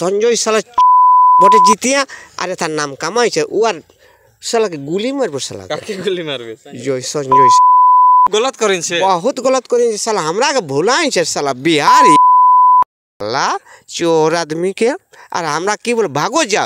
সঞ্জয় শালা जीतिया জিতিয়া আর তার নাম কামাইছে ও আর के গুলি মারবো শালা কাকে গুলি गलत करें बहुत गलत कर साला हमरा के भुलाई छे साला बिहारी ला चोर आदमी के और हमरा की बोल भागो जा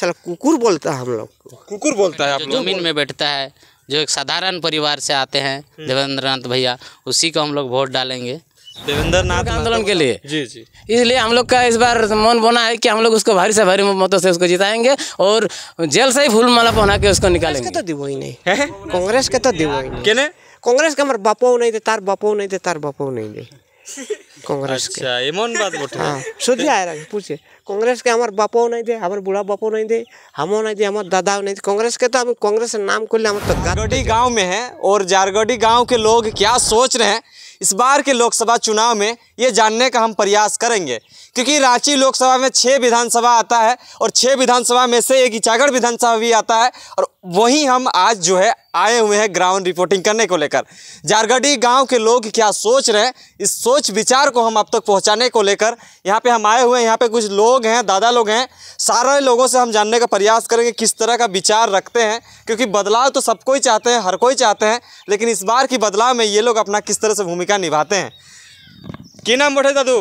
साला कुकुर बोलता है हम लोग कुकुर बोलता है आप जमीन में बैठता है जो एक साधारण परिवार से आते हैं हम्म। देवेंद्र नाथ भैया उसी को हम लोग वोट डालेंगे देवेंद्र नाथ आंदोलन के लिए जी जी इसलिए हम लोग का इस बार मन बना है कि हम लोग उसको भारी से भारी मतों से उसको जिताएंगे और जेल से ही फूल माला पहना के उसको निकालेंगे तो दिवो ही नहीं कांग्रेस के तो दिवो ही नहीं कांग्रेस के हमारे बापो नहीं दे तार बापो नहीं दे तार बापो नहीं दे कांग्रेस अच्छा ये मन बात बोलते हाँ शुद्ध आए पूछे कांग्रेस के हमारे बापो नहीं दे हमारे बुढ़ा बापो नहीं दे हम नहीं दे हमारे दादा नहीं दे कांग्रेस के तो हम कांग्रेस नाम को ले हम तो जारगढ़ी गाँव में है और जारगढ़ी गाँव के लोग क्या सोच रहे हैं इस बार के लोकसभा चुनाव में ये जानने का हम प्रयास करेंगे क्योंकि रांची लोकसभा में छः विधानसभा आता है और छः विधानसभा में से एक इचागढ़ विधानसभा भी आता है और वहीं हम आज जो है आए हुए हैं ग्राउंड रिपोर्टिंग करने को लेकर जारगढ़ी गांव के लोग क्या सोच रहे हैं इस सोच विचार को हम अब तक पहुंचाने को लेकर यहाँ पे हम आए हुए हैं यहाँ पे कुछ लोग हैं दादा लोग हैं सारे लोगों से हम जानने का प्रयास करेंगे किस तरह का विचार रखते हैं क्योंकि बदलाव तो सबको ही चाहते हैं हर कोई चाहते हैं लेकिन इस बार की बदलाव में ये लोग अपना किस तरह से भूमिका निभाते हैं की नाम बैठे दादू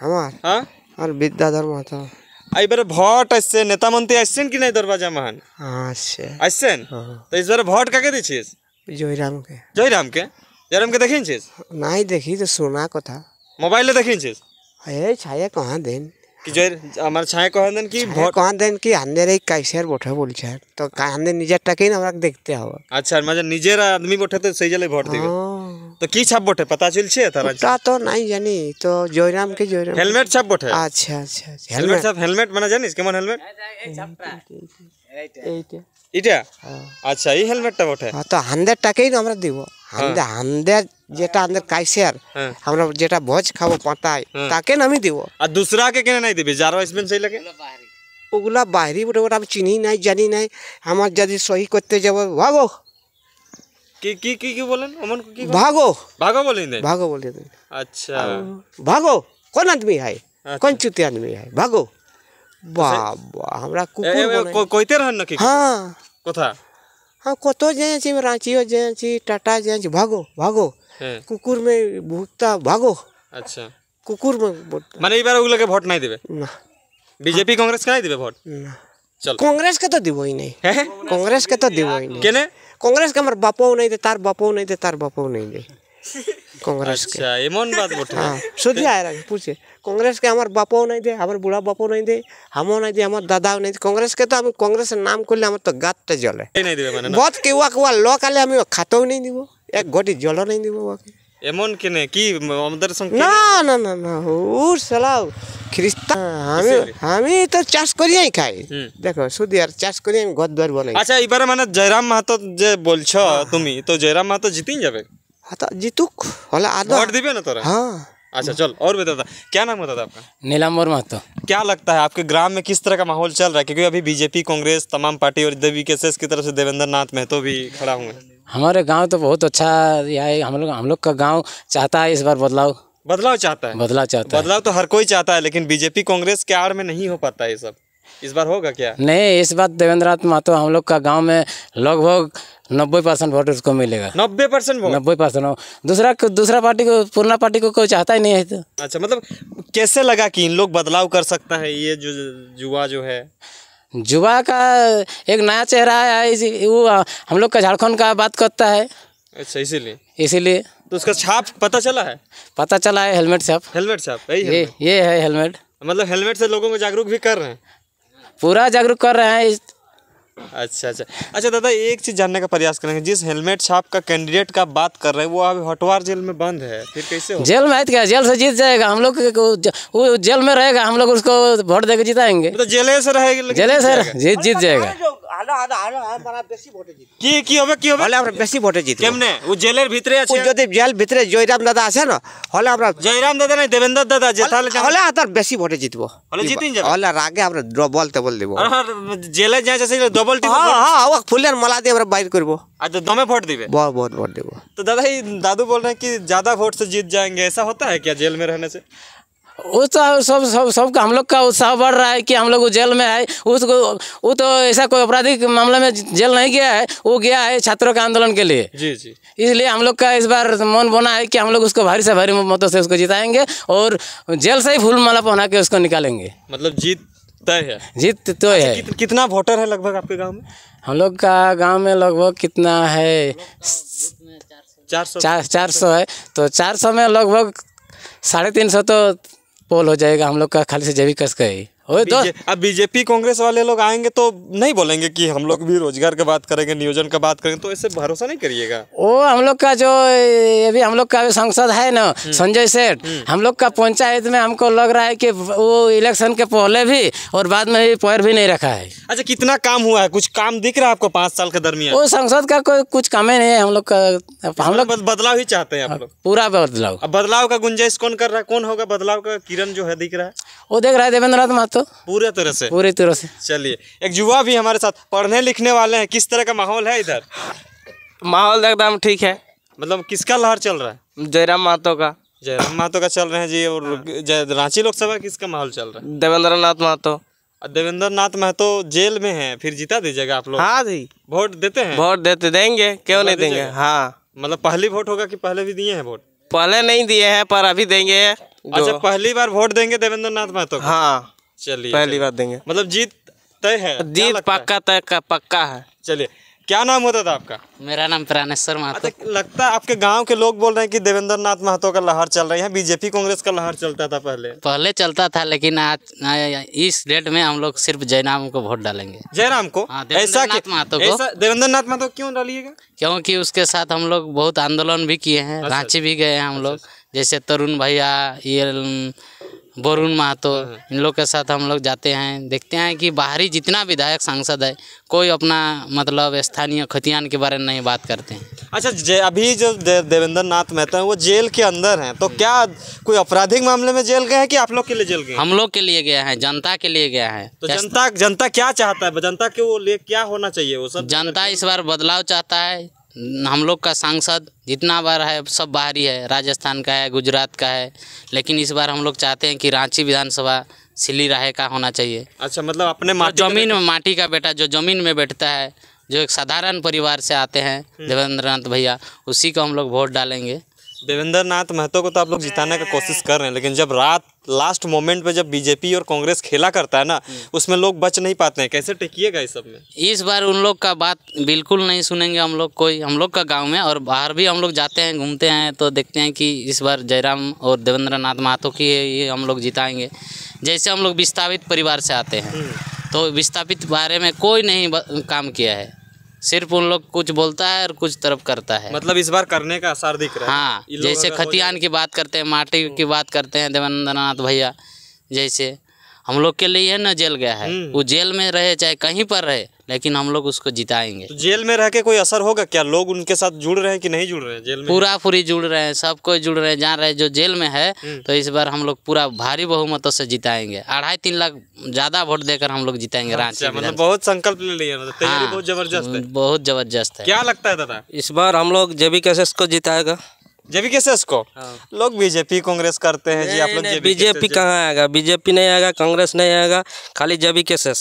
हमार हाँ और विद्याधर महतो आई बार भोट ऐसे नेता मंत्री ऐसे कि नहीं दरवाजा महान अच्छे ऐसे तो इस बार भोट का के दीछिए জয়রাম কে জয়রাম কে জয়রাম কে দেখিনছিস নাই দেখি তো শোনা কথা মোবাইলে দেখিনছিস এই ছায়া কহা দেন কি জয় আমার ছায়া কহা দেন কি ভোট কহা দেন কি আন্দের এই কাইসের বঠে বলছে তো কাহান্দের নিজেরটাকেই আমরা দেখতে হবে আচ্ছা মানে নিজের আদমি বঠে তো সেই জলে ভোট দিবে तो की छाप बोटे पता चल छे तारा का तो नहीं जानी तो जोराम के जोराम हेलमेट छाप बोटे अच्छा अच्छा हेलमेट छाप हेलमेट माने जानिस केमन हेलमेट এটা আচ্ছা এই হেলমেটটা বটে তো হান্ড্রেড টাকাই আমরা দিব হান্ড্রেড যেটা আমাদের কাইসের আমরা যেটা ভোজ খাবো পাতায় তাকে আমি দিব আর দুসরাকে কেন নাই দিবি যারা আসবেন সেই লাগে ওগুলা বাইরে ওটা আমি চিনি নাই জানি নাই আমার যদি সহি করতে যাবো ভাগো की की रांची टाटा भागो भागो कुकुर में भागो अच्छा कुकुर में बार के नहीं ना बीजेपी कांग्रेस नहीं ना चल कांग्रेस के तो देबो ही नहीं कांग्रेस के तो देबो ही नहीं কংগ্রেসকে আমার বাপাও নাই দে তার বাপাও নাই দে তার বাপাও নাই দে কংগ্রেসকে আচ্ছা এমন বাদ বটে হ্যাঁ শুধু আয় রাখি পুছে কংগ্রেসকে আমার বাপাও নাই দে আমার বুড়া বাপাও নাই দে আমও নাই দে আমার দাদাও নাই দে কংগ্রেসকে তো আমি কংগ্রেসের নাম করলে আমার তো গাতটা জ্বলে বহুত কেউয়া কেউয়া লোক আলে আমি খাতেও নেই দিব এক ঘটি জলও নেই দিব ওকে এমন কেনে কি আমাদের সঙ্গে না না না না ও সালাও খ্রিস্টান আমি আমি তো চাষ আই খাই দেখো সুদি আর চাষ করি আমি ঘর বলে আচ্ছা এবারে মানে জয়রাম মাহাতো যে বলছো তুমি তো জয়রাম মাহাতো জিতিন যাবে हाँ জিতুক হলে আদ ভোট দিবে না তোরা হ্যাঁ अच्छा चल और भी दादा क्या नाम होता था आपका नीलाम्बर महतो क्या लगता है आपके ग्राम में किस तरह का माहौल चल रहा है क्योंकि अभी बीजेपी कांग्रेस तमाम पार्टी और देवी के की तरफ से देवेंद्र नाथ महतो भी खड़ा हुए हैं हमारे गांव तो बहुत अच्छा है हम लोग हम लोग का गांव चाहता है इस बार बदलाव बदलाव चाहता है बदलाव चाहता है बदलाव तो हर कोई चाहता है लेकिन बीजेपी कांग्रेस के आड़ में नहीं हो पाता ये सब इस बार होगा क्या नहीं इस बार देवेंद्रनाथ महतो हम लोग का गांव में लगभग नब्बे परसेंट वोट उसको मिलेगा नब्बे परसेंट वोट नब्बे परसेंट दूसरा दूसरा पार्टी को पुराना पार्टी को कोई चाहता ही नहीं है तो अच्छा मतलब कैसे लगा कि इन लोग बदलाव कर सकता है ये जो युवा जो है जुबा का एक नया चेहरा है वो हम लोग का झारखंड का बात करता है अच्छा इसीलिए इसीलिए तो उसका छाप पता चला है पता चला है हेलमेट छाप हेलमेट छाप ये ये है हेलमेट मतलब हेलमेट से लोगों को जागरूक भी कर रहे हैं पूरा जागरूक कर रहे हैं अच्छा अच्छा अच्छा दादा एक चीज़ जानने का प्रयास करेंगे जिस हेलमेट छाप का कैंडिडेट का बात कर रहे हैं वो अभी हटवार जेल में बंद है फिर कैसे हो जेल में क्या जेल से जीत जाएगा हम लोग वो जेल में रहेगा हम लोग उसको वोट देकर जिताएंगे तो मतलब जेल से रहेगा जेल से जीत जीत जाएगा ভালো আরো আরো মানে আমরা বেশি ভোটে জিতব হ্যাঁ, হ্যাঁ, হ্যাঁ, ফুলের মালা দিয়ে বাইর করব দমে ভোট দিবে बहुत बहुत ভোট দেব তো দাদা এই দাদু বল रहे हैं कि ज्यादा वोट से जीत जाएंगे ऐसा होता है क्या जेल में रहने से उत्साह सब सब सबका हम लोग का उत्साह बढ़ रहा है कि हम लोग जेल में है उसको वो तो ऐसा कोई आपराधिक मामले में जेल नहीं गया है वो गया है छात्रों के आंदोलन के लिए जी जी इसलिए हम लोग का इस बार मन बना है कि हम लोग उसको भारी से भारी मतों से उसको जिताएंगे और जेल से ही फूल माला पहना के उसको निकालेंगे मतलब जीत तय है जीत तो अच्छा, है कितना वोटर है लगभग आपके गाँव में हम लोग का गाँव में लगभग कितना है चार सौ चार सौ है तो चार सौ में लगभग साढ़े तीन सौ तो पोल हो जाएगा हम लोग का खाली से जैविक कस का ही अब बीजेपी कांग्रेस वाले लोग आएंगे तो नहीं बोलेंगे कि हम लोग भी रोजगार का बात करेंगे नियोजन का बात करेंगे तो ऐसे भरोसा नहीं करिएगा वो हम लोग का जो अभी हम लोग का सांसद है ना हम्म। संजय सेठ हम्म। हम लोग का पंचायत में हमको लग रहा है कि वो इलेक्शन के पहले भी और बाद में भी पैर भी नहीं रखा है अच्छा कितना काम हुआ है कुछ काम दिख रहा है आपको पाँच साल के दरमियान वो संसद का कोई कुछ काम ही नहीं है हम लोग का हम लोग बदलाव ही चाहते हैं हाँ, पूरा बदलाव बदलाव का गुंजाइश कौन कर रहा है कौन होगा बदलाव का किरण जो है दिख रहा है वो देख रहा है देवेंद्रनाथ महतो पूरे तरह से पूरी तरह से चलिए एक युवा भी हमारे साथ पढ़ने लिखने वाले हैं किस तरह का माहौल है इधर माहौल एकदम ठीक है मतलब किसका लहर चल रहा है जयराम महतो का जयराम महतो का चल रहे हैं जी और रांची लोकसभा किसका माहौल चल रहा है देवेंद्र नाथ महतो देवेंद्र नाथ महतो जेल में है फिर जीता दीजिएगा आप लोग हाँ जी वोट देते हैं वोट देते देंगे क्यों नहीं देंगे हाँ मतलब पहली वोट होगा कि पहले भी दिए हैं वोट पहले नहीं दिए हैं पर अभी देंगे अच्छा पहली बार वोट देंगे देवेंद्र नाथ महतो हाँ चलिए पहली बार देंगे मतलब जीत तय है जीत पक्का तय का पक्का है चलिए क्या नाम होता था आपका मेरा नाम प्राणेश्वर महतो अच्छा, लगता है आपके गांव के लोग बोल रहे हैं कि देवेंद्र नाथ महतो का लहर चल रही है बीजेपी कांग्रेस का लहर चलता था पहले पहले चलता था लेकिन आज इस डेट में हम लोग सिर्फ जयराम को वोट डालेंगे जयराम को हाँ, ऐसा ऐसा महतो को देवेंद्र नाथ महतो क्यों डालिएगा क्योंकि उसके साथ हम लोग बहुत आंदोलन भी किए हैं अच्छा, रांची अच्छा। भी गए हैं हम लोग जैसे तरुण भैया ये वरुण महतो हाँ, हाँ। इन लोग के साथ हम लोग जाते हैं देखते हैं कि बाहरी जितना विधायक सांसद है कोई अपना मतलब स्थानीय खतियान के बारे में नहीं बात करते हैं अच्छा जे अभी जो दे, देवेंद्र नाथ मेहता है वो जेल के अंदर हैं तो क्या कोई आपराधिक मामले में जेल गए हैं कि आप लोग के लिए जेल गए हम लोग के लिए गया है जनता के लिए गया है तो जनता जनता क्या चाहता है जनता के वो लिए क्या होना चाहिए वो सब जनता इस बार बदलाव चाहता है हम लोग का सांसद जितना बार है सब बाहरी है राजस्थान का है गुजरात का है लेकिन इस बार हम लोग चाहते हैं कि रांची विधानसभा सिली राय का होना चाहिए अच्छा मतलब अपने माटी जमीन में माटी का बेटा जो जमीन में बैठता है जो एक साधारण परिवार से आते हैं हम्म। देवेंद्र नाथ भैया उसी को हम लोग वोट डालेंगे देवेंद्र नाथ महतो को तो आप लोग जिताने का कोशिश कर रहे हैं लेकिन जब रात लास्ट मोमेंट पे जब बीजेपी और कांग्रेस खेला करता है ना उसमें लोग बच नहीं पाते हैं कैसे टिकिएगा इस सब में इस बार उन लोग का बात बिल्कुल नहीं सुनेंगे हम लोग कोई हम लोग का गांव में और बाहर भी हम लोग जाते हैं घूमते हैं तो देखते हैं कि इस बार जयराम और देवेंद्र नाथ महतो की ये हम लोग जिताएंगे जैसे हम लोग विस्थापित परिवार से आते हैं हम्म। तो विस्थापित बारे में कोई नहीं काम किया है सिर्फ उन लोग कुछ बोलता है और कुछ तरफ करता है मतलब इस बार करने का असर दिख रहा है हाँ जैसे खतियान की बात करते हैं माटी की बात करते हैं देवेंद्रनाथ भैया जैसे हम लोग के लिए ना जेल गया है हम्म। वो जेल में रहे चाहे कहीं पर रहे लेकिन हम लोग उसको जिताएंगे तो जेल में रह के कोई असर होगा क्या लोग उनके साथ जुड़ रहे हैं कि नहीं जुड़ रहे हैं जेल में पूरा पूरी जुड़ रहे हैं सब कोई जुड़ रहे हैं जा रहे हैं जो जेल में है हम्म। तो इस बार हम लोग पूरा भारी बहुमतों से जिताएंगे अढ़ाई तीन लाख ज्यादा वोट देकर हम लोग जिताएंगे अच्छा, रांची मतलब बहुत संकल्प ले लिया मतलब हाँ, बहुत जबरदस्त है बहुत जबरदस्त है क्या लगता है दादा इस बार हम लोग जेबी कैसे को जिताएगा जेबी कैसे इसको हाँ। लोग बीजेपी कांग्रेस करते हैं जी आप लोग बीजेपी कहाँ आएगा बीजेपी नहीं आएगा कांग्रेस नहीं आएगा खाली जेबी कैसे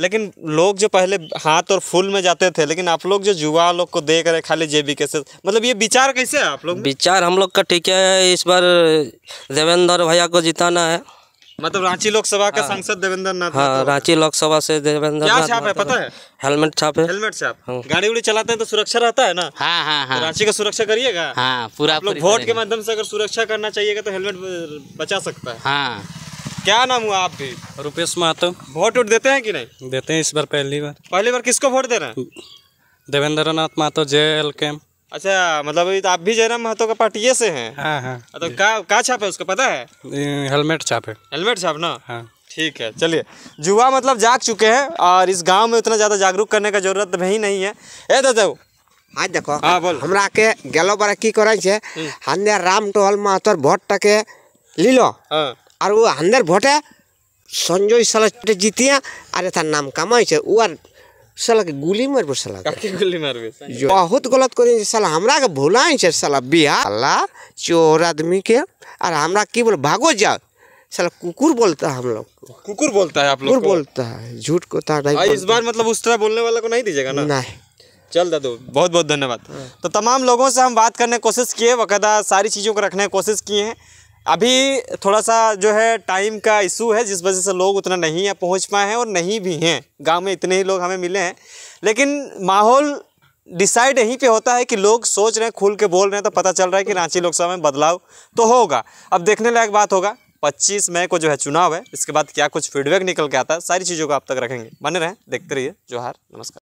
लेकिन लोग जो पहले हाथ और फूल में जाते थे लेकिन आप लोग जो युवा लोग को देख रहे खाली जेबी कैसे मतलब ये विचार कैसे है आप लोग विचार हम लोग का ठीक है इस बार देवेंद्र भैया को जिताना है मतलब रांची लोकसभा का हाँ। सांसद देवेंद्र नाथ हाँ, रांची लोकसभा से देवेंद्र क्या छाप है पता है हेलमेट छाप है हेलमेट छाप हाँ। गाड़ी उड़ी चलाते हैं तो सुरक्षा रहता है ना हाँ हाँ हाँ तो रांची का सुरक्षा करिएगा हाँ पूरा आप लोग वोट के माध्यम से अगर सुरक्षा करना चाहिएगा तो हेलमेट बचा सकता है हाँ क्या नाम हुआ आप भी रुपेश महतो वोट वोट देते हैं कि नहीं देते हैं इस बार पहली बार पहली बार किसको वोट दे रहे हैं Devendra Nath Mahato J L K M अच्छा मतलब तो आप भी जयराम महतो का पार्टी से हैं हाँ हाँ, हाँ तो का, का छाप है उसको पता है हेलमेट छाप है हेलमेट छाप ना हाँ ठीक है चलिए जुआ मतलब जाग चुके हैं और इस गांव में उतना ज़्यादा जागरूक करने का जरूरत भी नहीं है ए दादा हाँ देखो हाँ बोल हमरा के गलो बारे की करे छे हमने हम्म। राम टोहल महतोर वोट टके लीलो हाँ और वो अंदर भोटे संजय साल जीतिया और तार नाम कमाई है वो साला के गोली मारबो साला काके गोली मारबे बहुत गलत करे जे साला हमरा के भुलाइ छै साला बिहार अल्लाह चोर आदमी के और हमरा की बोल भागो जा साला कुकुर बोलता है हम लोग कुकुर बोलता है आप लोग कुकुर बोलता है झूठ को ता तो नहीं इस बार मतलब उस तरह बोलने वाला को नहीं दीजिएगा ना नहीं चल दादू बहुत बहुत धन्यवाद हाँ। तो तमाम लोगों से हम बात करने की कोशिश किए वकदा सारी चीज़ों को रखने की कोशिश किए हैं अभी थोड़ा सा जो है टाइम का इशू है जिस वजह से लोग उतना नहीं है पहुँच पाए हैं और नहीं भी हैं गांव में इतने ही लोग हमें मिले हैं लेकिन माहौल डिसाइड यहीं पे होता है कि लोग सोच रहे हैं खुल के बोल रहे हैं तो पता चल रहा है कि रांची लोकसभा में बदलाव तो होगा अब देखने लायक बात होगा पच्चीस मई को जो है चुनाव है इसके बाद क्या कुछ फीडबैक निकल के आता है सारी चीज़ों को आप तक रखेंगे बने रहें देखते रहिए जोहार नमस्कार